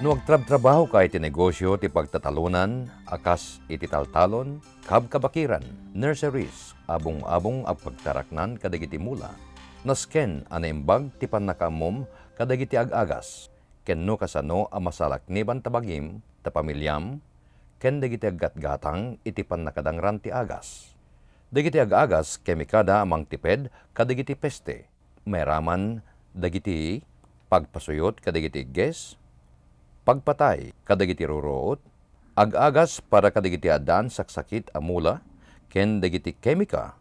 No agtrab-trabaho ka iti negosyo, ti pagtatalunan, akas iti taltalon, kabkabakiran, nurseries, abong-abong agpagtaraknan kadagiti mula, nasken anembag ti panakamom kadagiti agagas, ken no kasano amasalak niban tabagim, tapamilyam, ken dagiti aggatgatang iti panakadangran ti agas. Dagiti agagas kemikada amang tiped kadagiti peste, meraman dagiti pagpasuyot kadagiti ges, pagpatay kadagiti ruroot, agagas para kadagiti adan saksakit amula, ken dagiti kemika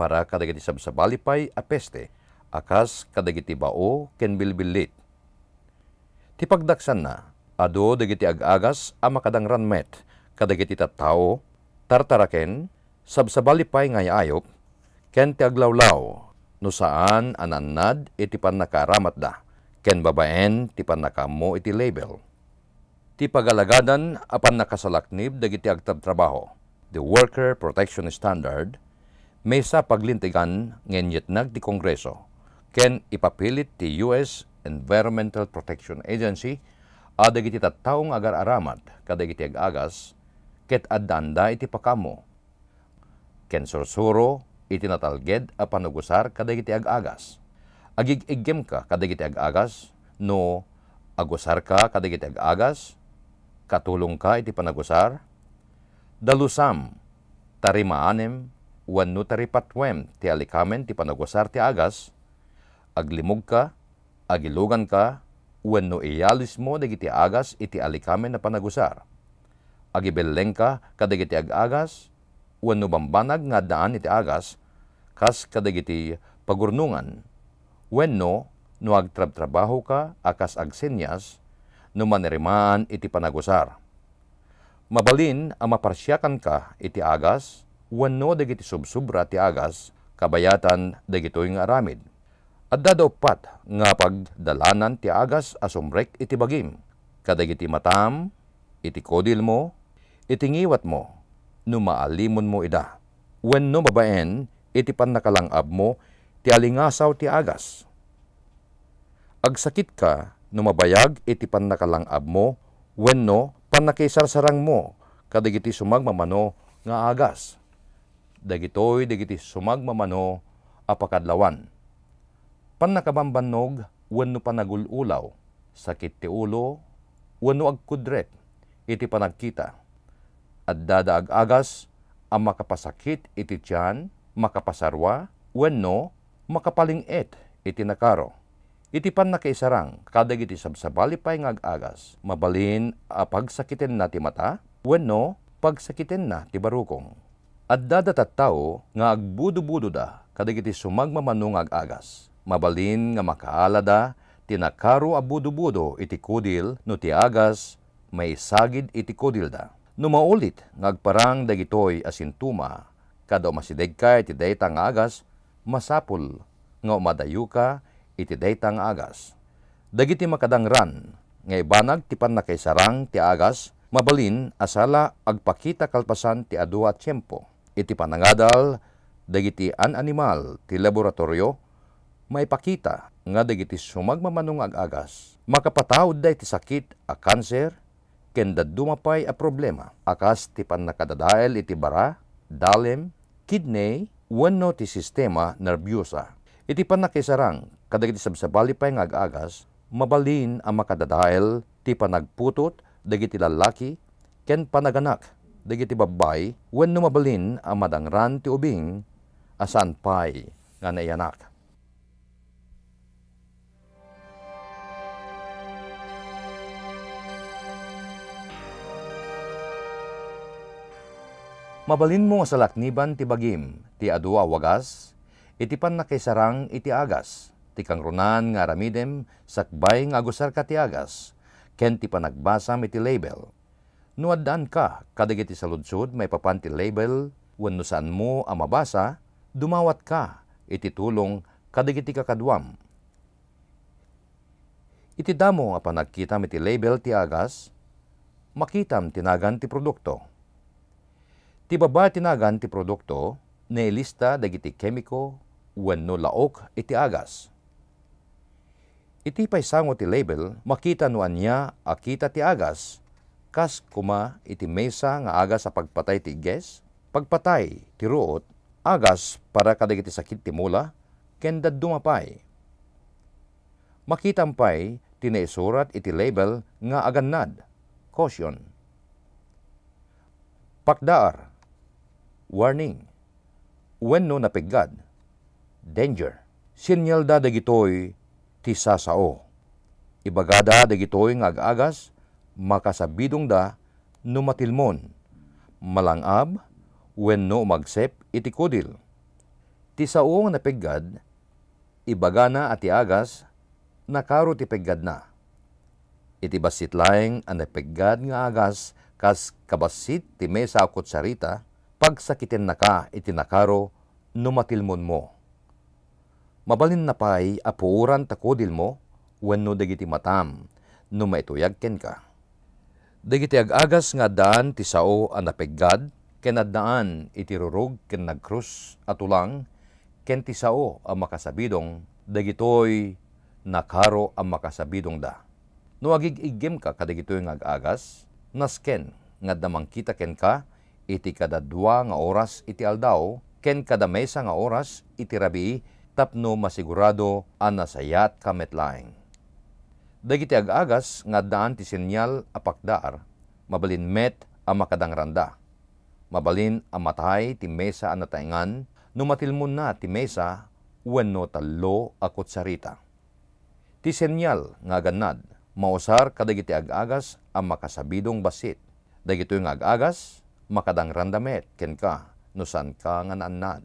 para kadagiti sabsabalipay a peste, akas kadagiti bao ken bilbilit. Ti pagdaksan na, ado dagiti agagas a makadangran met, kadagiti tattao, tartaraken, sabsabalipay ayok, ken ti aglawlaw, no saan ananad iti pannakaramat da, ken babaen ti panakamo iti label. Ti pagalagadan apan nakasalaknib dagiti agtabtrabaho, the Worker Protection Standard, may sa paglintigan ngenyet nag ti Kongreso, ken ipapilit ti U.S. Environmental Protection Agency adagiti tattaong agar-aramat kadagiti agagas ket addanda iti pakamo. Ken sursuro iti natalged a panugusar kadagiti ag-agas. Agigigem ka kadagiti agagas no agusar ka kadagiti ag-agas, katulong ka iti panagusar, dalusam tarimaanem wano taripatwem ti alikamen ti panagusar ti agas, aglimog ka, agilugan ka, wano iyalis mo dagiti agas iti alikamen na panagusar. Agibeleng ka kadagiti agagas agas wano bambanag nga daan iti agas, kas kadagiti pagurnungan, wenno no agtrab-trabaho ka akas agsenyas, no manirimaan iti panagusar. Mabalin ang maparsyakan ka iti agas, wenno dagiti subsubra ti agas, kabayatan dagitoy nga aramid. At dadaopat nga pagdalanan ti agas asumrek iti bagim, kadagiti matam, iti kodil mo, iti ngiwat mo, numaalimon mo ida. When no babaen, iti pannakalangaab mo, ti alingasaw ti agas. Agsakit ka, numabayag iti pannakalangaab mo, when no, pannakisarsarang mo, kadagiti sumagmamano nga agas. Dagitoy, dagiti sumagmamano, apakadlawan. Pannakabambanog, no panagululaw, sakit ti ulo, wano agkudret, iti panagkita at dadaag-agas ang makapasakit iti tiyan, makapasarwa, wenno, makapalinget iti nakaro. Iti pan nakaisarang, kadag iti sabsabali pa nga agagas, mabalin a pagsakiten na ti mata, wenno, pagsakiten na ti barukong. At dadatat tao nga agbudo-budo da, kadag iti sumagmamano nga agagas, mabalin nga makaala da, tinakaro a budo-budo iti kudil no ti agas, may sagid iti kudil da. Numaulit, nagparang dagitoy asintuma, kada masidegkay ti daytang agas, masapul, nga umadayuka iti daytang agas. Dagiti makadangran, nga ibanag ti panakaisarang ti agas, mabalin asala agpakita kalpasan ti adua tiyempo. Iti panangadal, dagiti an animal ti laboratorio, maipakita nga dagiti sumagmamanong agagas. makapataod da iti sakit a kanser, kenda dumapay a problema. Akas ti nakadadael iti bara, dalem, kidney, wenno ti sistema nerviosa. Iti panakisarang, kadagiti sabsabali pay nga agagas, mabalin ang makadadael ti panagputot, dagiti lalaki, ken panaganak, dagiti babay, wenno mabalin ang madangran ti ubing, asan pay nga naiyanak. Mabalin mo sa lakniban ti bagim, ti adua wagas, itipan na kay iti agas, ti kangrunan nga ramidem, sakbay nga agusar ka ti agas, ken ti panagbasam iti label. Nuaddaan ka, kadagiti sa ludsud may papanti label, wenno saan mo ang mabasa, dumawat ka, iti tulong kadagiti kakadwam. Iti damo nga panagkitam iti label ti agas, makitam tinagan ti produkto Ti babati tinagan ti produkto, nailista dagiti kemiko, wenno laok iti agas. Iti paisango ti label, makita no anya akita ti agas, kas kuma iti mesa nga agas sa pagpatay ti ges, pagpatay ti ruot, agas para kadagiti sakit ti mula, kenda dumapay. Makitampay, tinaisurat iti label nga agannad, caution. Pagdaar, Warning. no napiglad. Danger. Sinyal da dagitoy ti sasao. Ibagada dagitoy nga agagas makasabidong da numatilmon. Malangab no magsep iti kudil. Ti sao nga napiggad ibagana at iagas nakaro ti peggad na. Iti basit laeng ang napiggad nga agas kas kabasit ti mesa akot sarita pagsakitin na ka itinakaro, numatilmon mo. Mabalin na pa'y apuuran takodil mo, no dagiti matam, no maituyag ken ka. Dagiti agagas nga daan ti sao anapeggad, kenadnaan itirurog ken nagkrus atulang, ken ti sao ang makasabidong, dagitoy nakaro ang makasabidong da. No agigigim ka kadagitoy nga agagas, nasken nga damang kita ken ka, iti kada dua nga oras iti aldaw, ken kada mesa nga oras iti rabi, tapno masigurado ang nasayat kametlaeng. Dagiti agagas nga daan ti sinyal apakdar, mabalin met a makadangranda. Mabalin a matay ti mesa a nataingan, numatilmon na ti mesa wenno talo akot sarita. Ti senyal nga ganad, mausar kadagiti agagas ang makasabidong basit. Dagito yung agagas, makadang randamet ken ka no san ka nga naannad.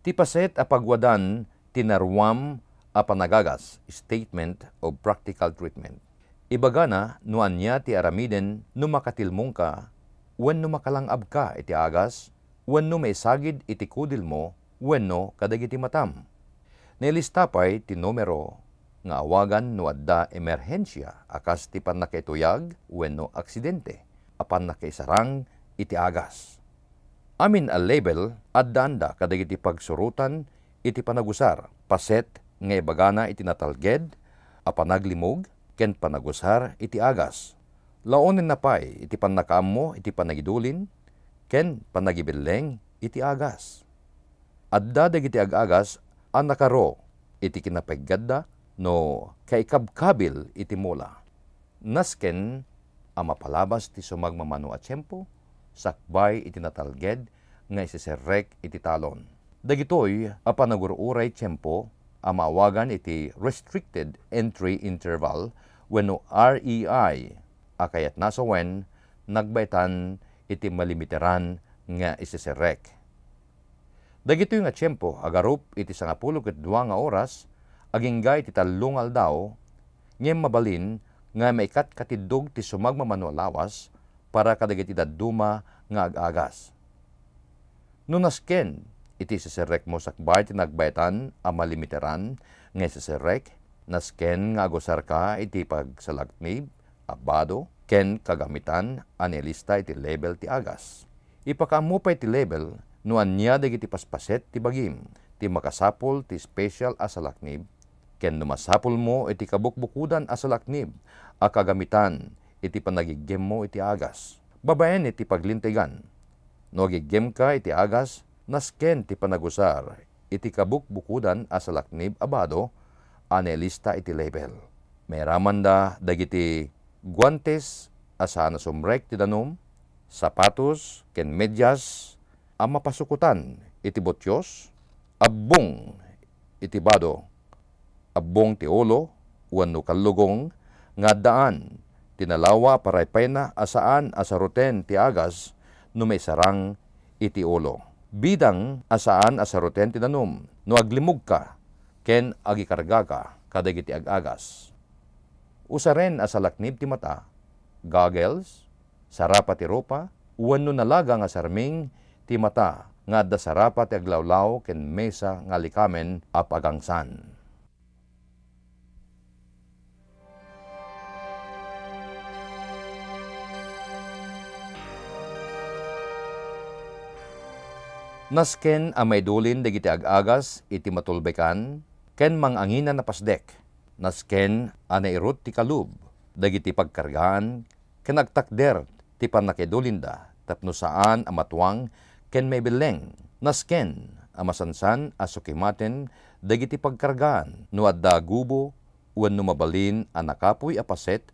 Ti a pagwadan tinarwam a panagagas statement o practical treatment. Ibagana nuan niya ti aramiden no makatilmong ka no makalangab ka iti agas wen no sagid iti kudil mo wenno kadagiti matam. Nilistapay ti numero nga awagan no adda emerhensya akas ti wen no aksidente apan nakaisarang iti agas. Amin a label at danda kadagiti pagsurutan iti panagusar, paset nga ibagana iti natalged, a panaglimog, ken panagusar iti agas. Laonin na pay iti panakaammo iti panagidulin, ken panagibilleng iti agas. At dadag iti agagas ang nakaro iti kinapaggadda no kaikabkabil iti mula. Nasken Ama palabas ti sumagmamano at tiyempo, sakbay iti natalged, nga isiserrek iti talon. Dagitoy, a panagururay tiyempo, amawagan iti Restricted Entry Interval, weno REI, akayat nasa wen, nagbaitan iti malimiteran nga isiserrek. Dagitoy nga tiyempo, agarup iti sangapulo ket nga oras, agingay ti talungal daw, ngem mabalin nga may kat katidog ti sumagma manulawas para kadagiti daduma nga agagas. Nunasken, iti sisirek mo sakbay tinagbaitan a malimiteran nga sisirek nasken nga agosar ka iti pagsalagtnib abado ken kagamitan anelista iti label ti agas. Ipakamupay ti label nuan niya dagiti paspaset ti bagim ti makasapol ti special asalaknib Ken numasapol mo iti kabukbukudan asalaknib, kagamitan iti panagigim mo iti agas. Babaen iti paglintigan. No gigim ka iti agas, nasken ti panagusar, iti kabukbukudan asalaknib abado, anelista iti label. Mayraman da dagiti guantes asana sumrek ti danom, sapatos, ken medyas, ang mapasukutan iti botyos, abbong iti bado, abong teolo, wano kalugong, nga daan, tinalawa paray pena asaan asaruten ti agas, no may sarang iti ulo. Bidang asaan asaruten ti danum, no aglimog ka, ken agikarga ka, kadag iti agagas. Usaren asalaknib ti mata, goggles, sarapa ti ropa, uwan no nalaga nga sarming ti mata, nga da sarapa ti aglawlaw ken mesa nga likamen apagangsan. Nasken may dulin dagiti agagas iti matulbekan ken mangangina na pasdek. Nasken anay irot ti kalub dagiti pagkargaan ken agtakder ti panakidulinda, tapno saan a matuang, ken may bileng. Nasken amasansan asukimaten dagiti pagkargaan no adda gubo wen numabalin a apaset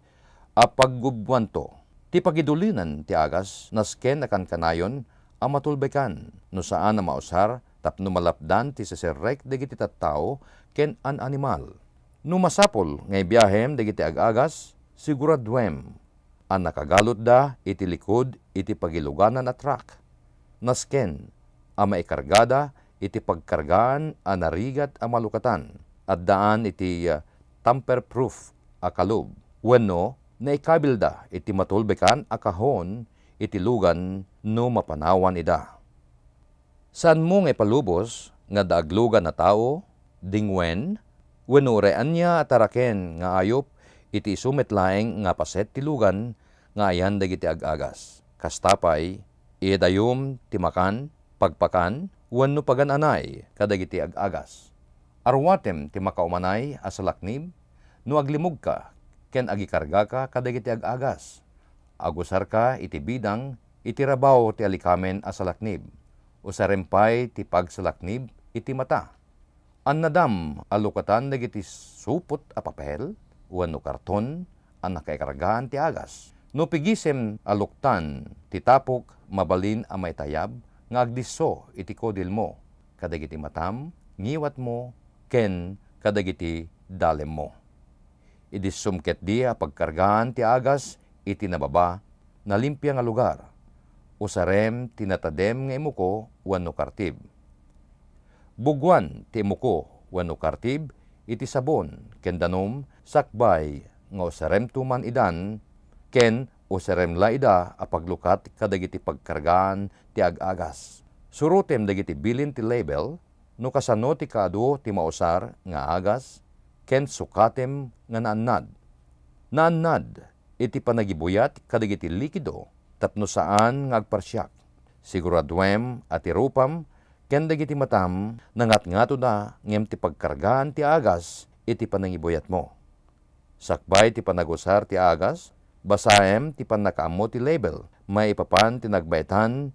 a paggubwanto. Ti pagidulinan ti agas nasken akan kanayon amatulbekan, no saan na mausar, tapno malapdan ti seserrek dagiti tattao ken an animal. No masapol ngay biyahem dagiti agagas, siguradwem, an nakagalot da iti likod iti pagiluganan at rak. Nasken, a maikargada iti pagkargaan a narigat a malukatan, at daan iti uh, tamper-proof a kalob. Wenno, naikabilda iti matulbekan a kahon itilugan no mapanawan ida. San mo nga palubos nga daaglugan na tao, dingwen, wenurean niya ataraken nga ayop iti sumitlaeng nga paset tilugan nga ayan dagiti agagas. Kastapay, idayom timakan, pagpakan, wenno pagananay kadagiti agagas. Arwatem ti makaumanay asalaknib, no aglimog ka, ken agikarga ka kadagiti agagas agusarka iti bidang, iti rabaw ti alikamen a salaknib, o sarempay ti pagsalaknib iti mata. An nadam alukatan dagiti supot a papel, o ano karton, an nakaikargaan ti agas. No pigisem aluktan, ti tapok mabalin a may tayab, nga agdiso iti kodil mo, kadagiti matam, ngiwat mo, ken kadagiti dalem mo. Idis sumket di a pagkargaan ti agas, itinababa na limpya nga lugar, usarem tinatadem nga imuko wano kartib. Bugwan ti imuko wano kartib, iti sabon ken danom sakbay nga usarem tuman idan ken usarem laida a paglukat kadagiti pagkargaan ti agagas. Surutem dagiti bilin ti label no kasano ti kado ti mausar nga agas ken sukatem nga naannad. Naannad iti panagibuyat kadagiti likido tapno saan ngagparsyak. Siguraduem at irupam ken dagiti matam nangatngato na ngem ti pagkargaan ti agas iti panangibuyat mo. Sakbay ti panagusar ti agas basaem ti panakaamo ti label may ipapan ti nagbaitan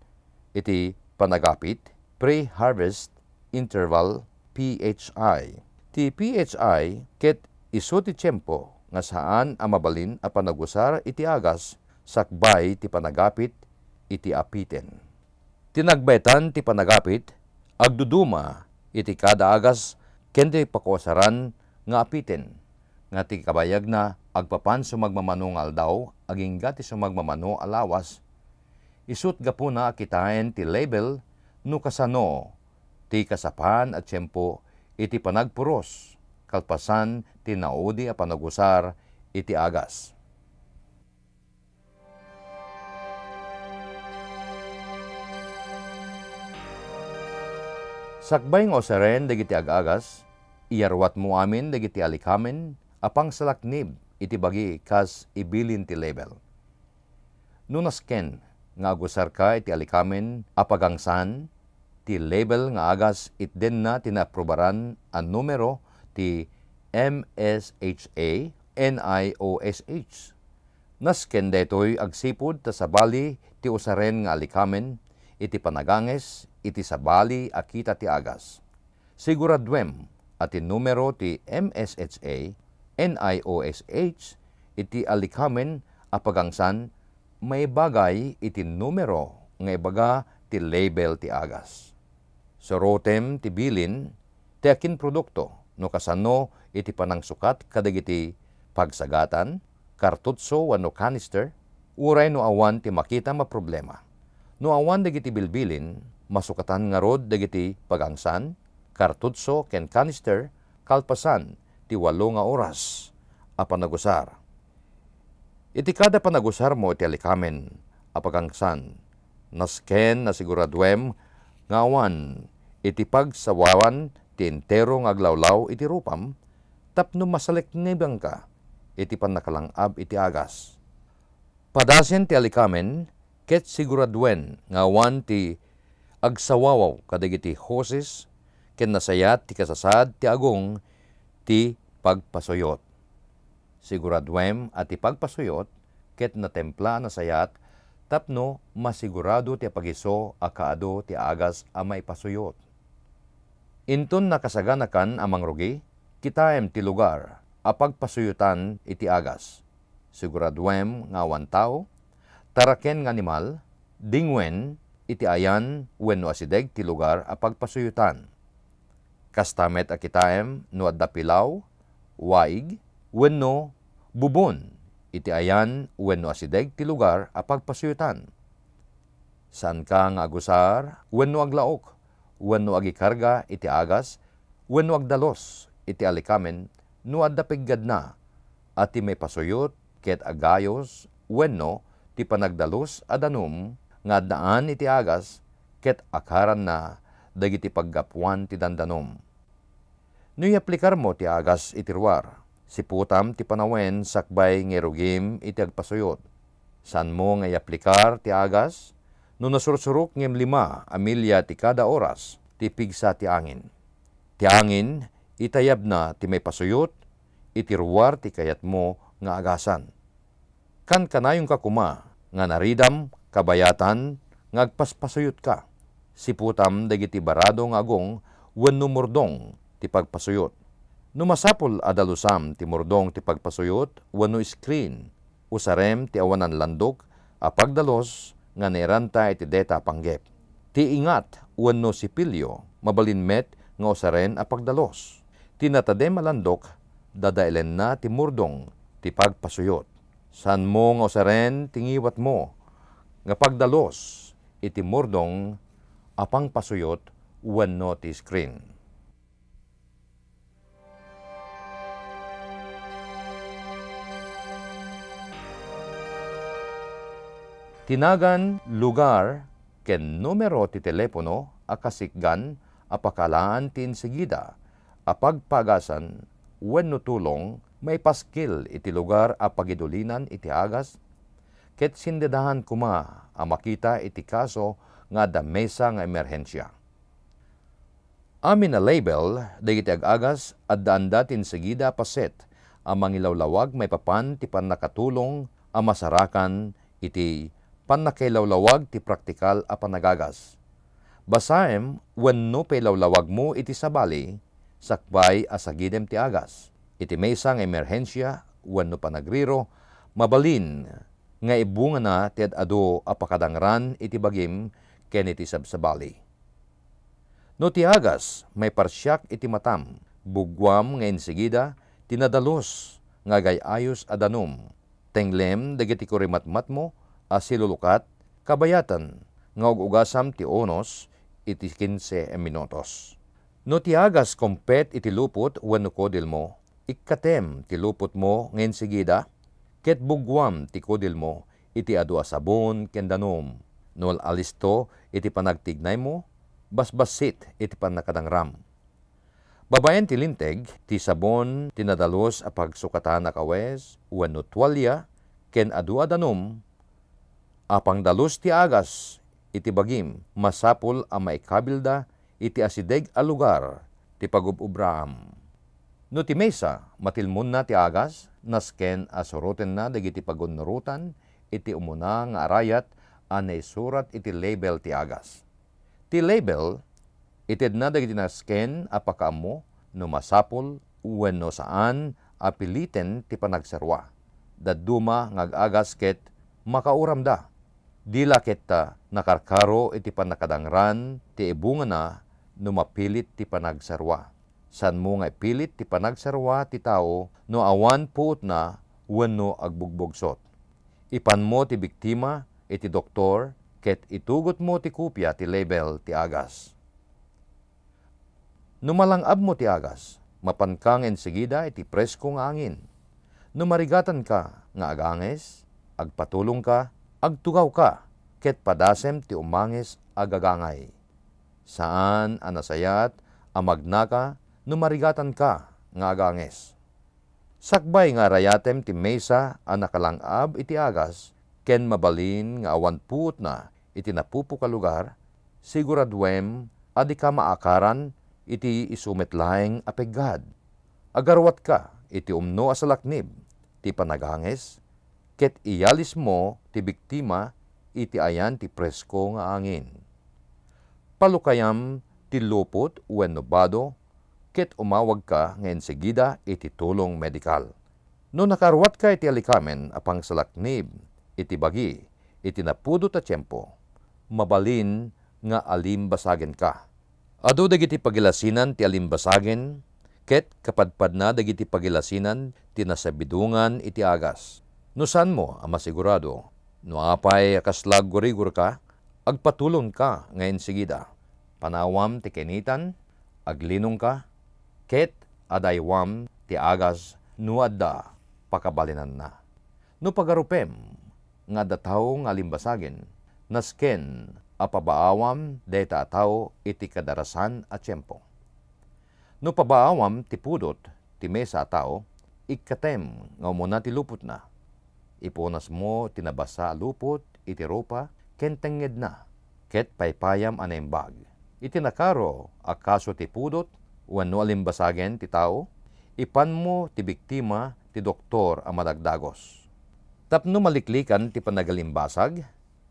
iti panagapit pre-harvest interval PHI. Ti PHI ket iso ti tiyempo nga saan amabalin a panagusar iti agas sakbay ti panagapit iti apiten. Tinagbaitan ti panagapit agduduma iti kada agas ken pakosaran nga apiten nga ti kabayag na agpapan sumagmamanungal daw agingga ti sumagmamano alawas isut gapuna kitain ti label no kasano ti kasapan at tiyempo iti panagpuros kalpasan tinaudi a panagusar iti agas. Sakbay ng oseren dagiti agagas, iyarwat mo amin dagiti alikamen, apang salaknib iti bagi kas ibilin ti label. Nunasken nga agusar ka iti alikamen apagangsan, ti label nga agas itden na tinaprobaran ang numero ti MSHA NIOSH. Nasken detoy agsipod ta sabali ti usaren nga alikamen, iti panaganges, iti sabali akita ti agas. Siguradwem ati numero ti MSHA NIOSH iti alikamen apagangsan may bagay iti numero nga ibaga ti label ti agas. Sorotem ti bilin ti akin produkto no kasano iti panangsukat kadagiti pagsagatan, kartutso wano canister, uray no awan ti makita maproblema. No awan dagiti bilbilin, masukatan nga rod dagiti pagangsan, kartutso ken canister, kalpasan ti walo nga oras a panagusar. Iti kada panagusar mo iti alikamen a pagangsan, nasken na nga awan iti pagsawawan Tintero nga aglawlaw iti rupam, tapno masalek nibang ka, iti panakalangab iti agas. Padasin ti alikamen, ket siguradwen nga wan ti agsawawaw kadagiti hosis, ken nasayat ti kasasad ti agong ti pagpasuyot. Siguradwem at ti pagpasuyot, ket natempla nasayat, tapno masigurado ti pagiso akaado ti agas amay pasuyot Inton nakasaganakan amang rugi, kita ti lugar, apagpasuyutan iti agas. Siguraduem nga awan taraken nga animal, dingwen iti ayan wenno asideg ti lugar apagpasuyutan. Kastamet a kitaem no adda pilaw, waig, wenno bubon iti ayan wenno asideg ti lugar apagpasuyutan. San ka nga agusar wenno aglaok, wenno agikarga iti agas, wenno agdalos iti alikamen, no adda piggadna, ati may pasuyot ket agayos, wenno ti panagdalos adanum, nga daan iti agas, ket akaran na, dagiti paggapuan ti dandanom. Nuy aplikar mo ti agas itirwar, siputam ti panawen sakbay ngirugim iti agpasuyot. San mo nga aplikar ti agas, no nasursurok ngem lima amilya ti kada oras ti pigsa ti angin. Ti angin itayab na ti may pasuyot, itirwar ti kayat mo nga agasan. Kan kanayong kakuma, nga naridam, kabayatan, ngagpaspasuyot ka. Siputam dagiti barado nga agong wenno murdong ti pagpasuyot. Numasapol adalusam ti murdong ti pagpasuyot wenno screen usarem ti awanan landok a pagdalos nga nerantay ti deta panggep. Ti ingat uno sipilyo mabalinmet nga osaren a pagdalos. Tinatade malandok dadailen na ti murdong ti pagpasuyot. San mo nga osaren tingiwat mo nga pagdalos iti murdong apang pasuyot uwan ti screen. Tinagan lugar ken numero ti telepono a akasikgan apakalaan tin sigida pagpagasan wenno tulong may paskil iti lugar a pagidulinan iti agas ket sindedahan kuma a makita iti kaso nga damesa nga emerhensya. Amin na label dagiti agagas at daandatin sigida paset a mangilawlawag may papan ti panakatulong a masarakan iti panakailawlawag ti praktikal a panagagas. Basaem, no pailawlawag mo iti sabali, sakbay asagidem ti agas. Iti may isang emerhensya, no panagriro, mabalin, nga ibunga na ti ado apakadangran iti bagim, ken iti sabsabali. No ti agas, may parsyak iti matam, bugwam nga insigida, tinadalos, nga gayayos adanom, tenglem dagiti kurimatmat mo, asilulukat, kabayatan, nga ugugasam ti onos, iti 15 minutos. No ti agas kompet iti lupot wenno kodil mo, ikkatem ti lupot mo ngayon sigida, ket bugwam ti kodil mo, iti adua sabon ken danom. Nol alisto iti panagtignay mo, basbasit iti panakadangram. Babayan ti linteg, ti sabon, tinadalos a pagsukatan a kawes, wenno tuwalya, ken adua danom, Apang dalos ti agas, iti bagim, masapol a maikabilda, iti asideg a lugar, ti pagububraham. No ti mesa, matilmon na ti agas, nasken a asoroten na dagiti pagunnurutan, iti umuna nga arayat, anay surat iti label ti agas. Ti label, ited na dagiti nasken apakamo, no masapol, uwen no saan, apiliten ti panagsarwa. Daduma ngagagas ket makauram da. Dila kita nakarkaro iti panakadangran ti ibunga na numapilit ti panagsarwa. San mo nga ipilit ti panagsarwa ti tao no awan puot na wenno agbugbog-sot. Ipan mo ti biktima iti doktor ket itugot mo ti kopya ti label ti agas. Numalangab mo ti agas, mapankang sigida iti preskong angin. Numarigatan ka nga aganges, agpatulong ka, Agtugaw ka, ket padasem ti umanges agagangay. Saan anasayat, amagnaka, numarigatan ka, nga aganges. Sakbay nga rayatem ti mesa anakalangab iti agas, ken mabalin nga awan puot na iti napupo lugar, siguradwem adi ka maakaran iti isumetlaeng apeggad. Agarwat ka iti umno asalaknib, ti panaganges, Ket iyalis mo ti biktima iti ayan ti presko nga angin. Palukayam ti lupot wen nobado ket umawag ka ngayon segida iti tulong medikal. No nakarwat ka iti alikamen apang salaknib, iti bagi, iti napudo ta tiempo mabalin nga alimbasagen ka. Ado dagiti pagilasinan ti alimbasagen, ket kapadpad na dagiti pagilasinan ti nasabidungan iti agas. No san mo ang masigurado, no apay akaslag gurigur ka, agpatulon ka ngayon sigida. Panawam ti kenitan, aglinong ka, ket adaywam ti agas nuadda pakabalinan na. No pagarupem, nga dataw nga limbasagin, nasken apabaawam deta tao iti kadarasan at tiyempo. No pabaawam ti pudot ti mesa tao, ikatem nga muna ti lupot na Ipunas mo, tinabasa, lupot, itiropa, kentenged na, ket paypayam anembag. Itinakaro, akaso ti pudot, wenno alimbasagen ti tao, ipan mo ti biktima ti doktor a madagdagos. Tapno maliklikan ti panagalimbasag,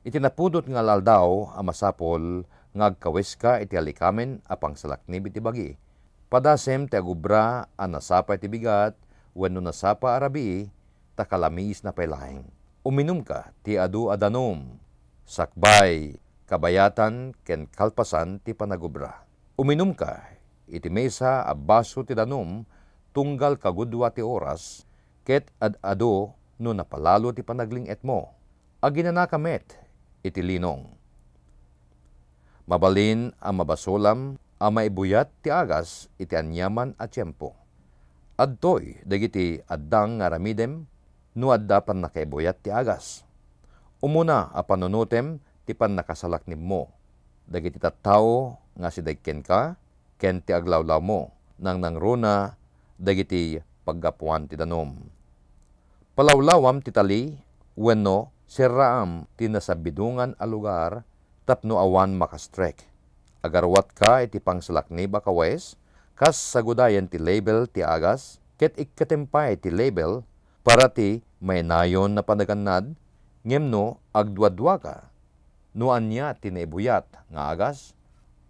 itinapudot nga laldaw a masapol ngagkaweska iti alikamen a salaknib iti bagi. Padasem ti agubra a nasapa iti bigat, wenno nasapa arabi, takalamis na pelaeng. Uminom ka, ti adu adanom, sakbay, kabayatan, ken kalpasan ti panagubra. Uminom ka, iti mesa a baso ti danom, tunggal kagudwa ti oras, ket ad ado no napalalo ti panagling et mo. Aginana kamet, iti linong. Mabalin ang mabasolam, a maibuyat ti agas, iti anyaman at tiyempo. Adtoy, dagiti addang ngaramidem, nuadda pan nakaibuyat ti agas. Umuna a panunutem ti pan nakasalak nimmo. Dagiti tattao nga si dagken ka, ken ti aglawlaw mo, nang nangruna dagiti paggapuan ti danom. Palawlawam ti tali, wenno serraam ti nasabidungan a lugar tapno awan makastrek. Agarwat ka iti pangsalakni bakawes, kas sagudayan ti label ti agas, ket ikatempay ti label Parati may nayon na panaganad, ngemno agdwadwa ka, nuan niya tinebuyat nga agas,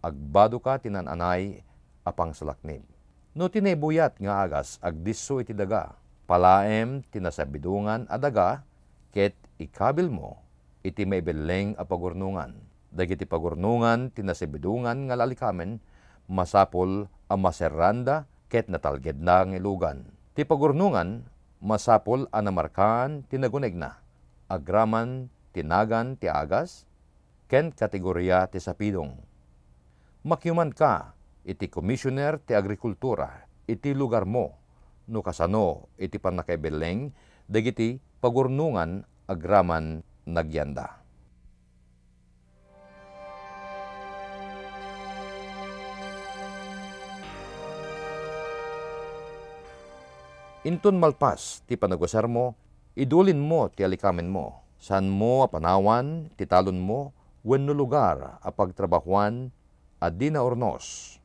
agbado ka tinananay apang salaknib. No tinebuyat nga agas agdiso iti daga, palaem tinasabidungan adaga, ket ikabil mo, iti may beleng a pagurnungan. Dagiti pagurnungan tinasibidungan nga lalikamen, masapol a maseranda ket natalged na ng ilugan. Ti pagurnungan masapol anamarkan na agraman tinagan tiagas, ken kategorya ti sapidong. makyuman ka, iti commissioner ti agrikultura, iti lugar mo, no kasano iti panakaibeleng, dagiti pagurnungan agraman nagyanda. Intun malpas, ti panagwasar mo, idulin mo ti alikamen mo. San mo apanawan, titalon mo, wenno lugar a pagtrabahuan, at di na ornos.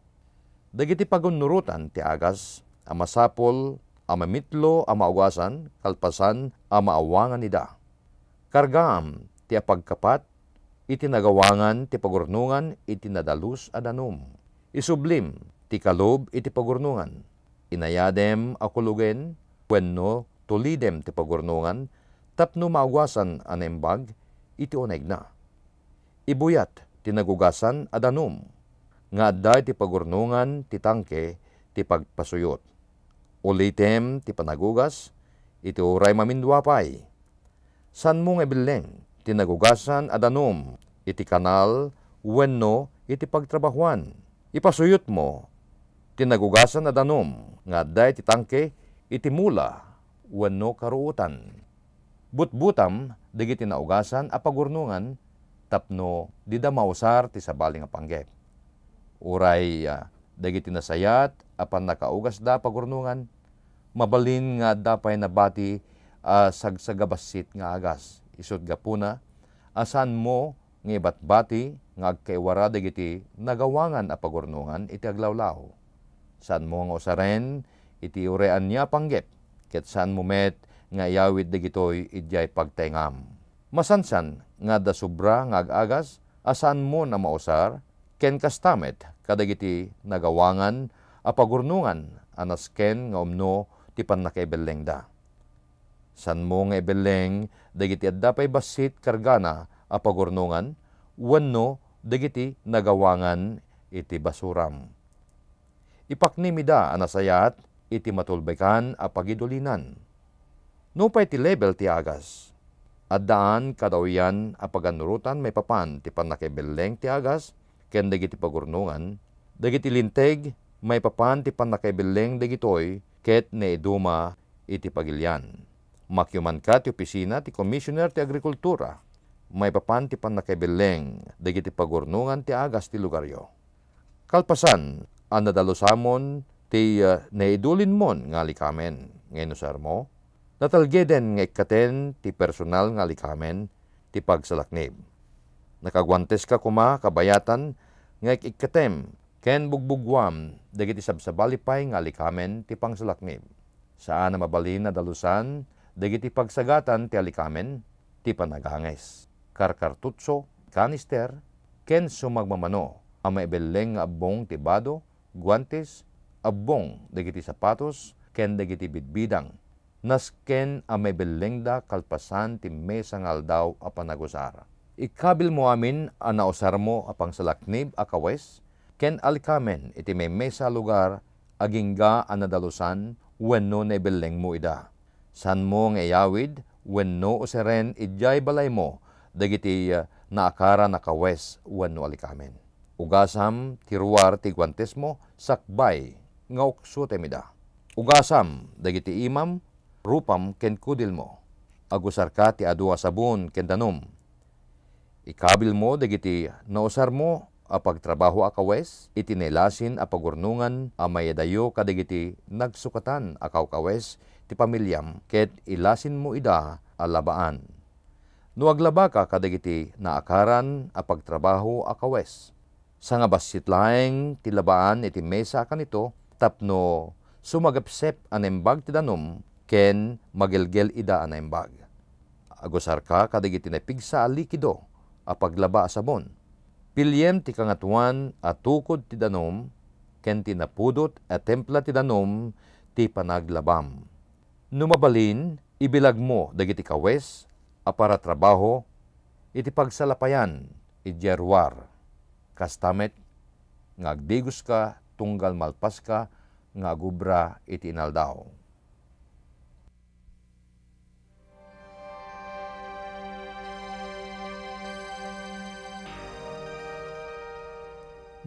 Dagiti pagunnurutan ti agas, a masapol, a mamitlo, a maugasan, kalpasan, a maawangan ida. Kargam, ti apagkapat, itinagawangan, ti pagurnungan, itinadalus adanum. Isublim, ti kalob, iti pagurnungan Inayadem akulugen, wenno tulidem ti pagurnungan, tapno maagwasan anembag, iti oneg na. Ibuyat, tinagugasan adanum, nga adday ti pagurnungan ti tangke ti pagpasuyot. Ulitem ti panagugas, iti uray mamindwapay. San mong ebileng, tinagugasan adanum, iti kanal, wenno, iti pagtrabahuan. Ipasuyot mo, tinagugasan na danom nga day iti mula wano karuutan. Butbutam digiti naugasan a pagurnungan tapno didamausar ti sabali nga panggep. Uray uh, ah, dagiti nasayat apan nakaugas da pagurnungan mabalin nga dapay nabati uh, ah, sagsagabasit nga agas isod gapuna asan mo nga batbati nga agkaywara dagiti nagawangan a pagurnungan iti aglawlaw. San mo nga usaren, iti urean niya panggep, ket san mo met nga yawid dagitoy idyay pagtengam. Masansan nga da sobra nga agagas asan mo na mausar ken kastamet kadagiti nagawangan apagurnungan anas ken nga umno ti panakaibeleng da. San mo nga ibeleng dagiti addapay basit kargana apagurnungan wenno dagiti nagawangan iti basuram ipaknimida anasayat, iti matulbekan apagidulinan. Nupay ti level ti agas. Addaan a paganurutan may papan ti panakibeleng ti agas, ken dagiti pagurnungan, dagiti linteg may papan ti panakibeleng dagitoy, ket ne iduma iti pagilyan. Makyuman ka ti opisina ti Commissioner ti Agrikultura, may papan ti panakibeleng, dagiti pagurnungan ti agas ti lugaryo. Kalpasan, ang nadalusamon, ti uh, naidulin mon nga likamen. Ngayon sir mo, natalgeden nga ikaten ti personal nga likamen ti pagsalaknib. Nakagwantes ka kuma kabayatan nga ikatem ken bugbugwam dagiti sabsabalipay nga likamen ti pangsalaknib. Saan na mabalin na dalusan dagiti pagsagatan ti alikamen ti panaganges. Karkartutso, kanister, ken sumagmamano ang maibeleng nga abong tibado guantes, abong, dagiti sapatos, ken dagiti bidbidang. Nasken a may belengda kalpasan ti mesa ngaldaw a panagusara. Ikabil mo amin a nausar mo apang salaknib a kawes, ken alkamen iti may mesa lugar agingga a nadalusan wenno nebeleng mo ida. San mo ngayawid wenno usaren ijay balay mo dagiti uh, naakara na kawes wenno alikamen. Ugasam, tiruar, guantesmo sakbay, ngaok sutemida. Ugasam, dagiti imam, rupam ken kudilmo. Agusar ka ti adua sabon ken danom. Ikabil mo dagiti nausar mo apagtrabaho akawes, itinelasin apagurnungan amayadayo kadagiti nagsukatan akaw kawes ti pamilyam ket ilasin mo ida alabaan. Nuaglaba ka kadagiti naakaran apagtrabaho akawes Sangabasit laeng tilabaan iti mesa kanito tapno sumagapsep anembag ti danum ken magelgel ida anembag. Agosar ka kadag itinapigsa a likido a paglaba a sabon. Pilyem ti kangatuan a tukod ti danum ken ti napudot a templa ti danum ti panaglabam. Numabalin, ibilag mo dagiti kawes a para trabaho iti pagsalapayan, idyarwar. Kastamet, ngagdigos ka, tunggal malpas ka, ngagubra iti inaldaw.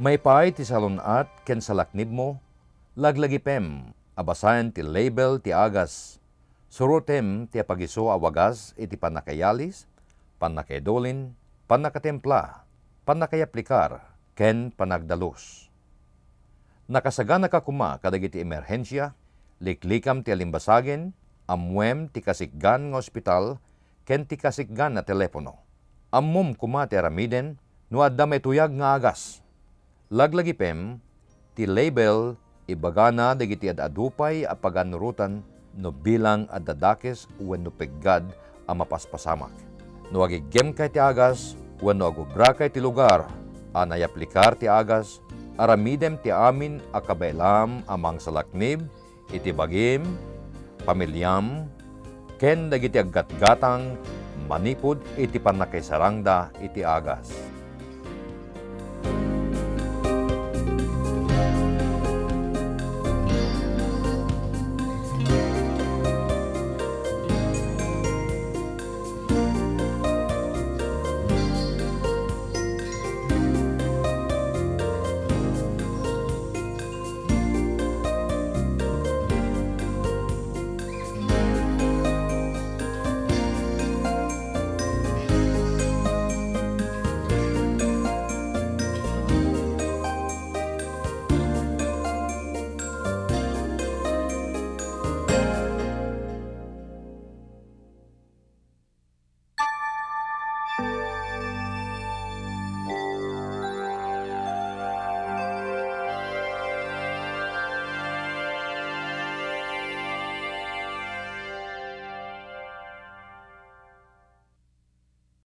May paay ti salunat ken salaknib mo, laglagipem, abasayan ti label ti agas, surutem ti apagiso awagas iti panakayalis, panakaidolin, panakatempla, panakayaplikar ken panagdalos. Nakasagana ka kuma kadagiti emerhensya, liklikam ti alimbasagin, amwem ti kasikgan ng ospital, ken ti kasikgan na telepono. Ammum kuma ti aramiden, no adda metuyag nga agas. Laglagipem, ti label ibagana dagiti adadupay a paganurutan no bilang adadakes wen no peggad a mapaspasamak. No agigem kay ti agas, Wano agubrakay ti lugar, anay aplikar ti agas, aramidem ti amin akabelam amang salaknib, iti bagim, pamilyam, ken dagiti aggatgatang manipod iti panakaisarangda iti agas.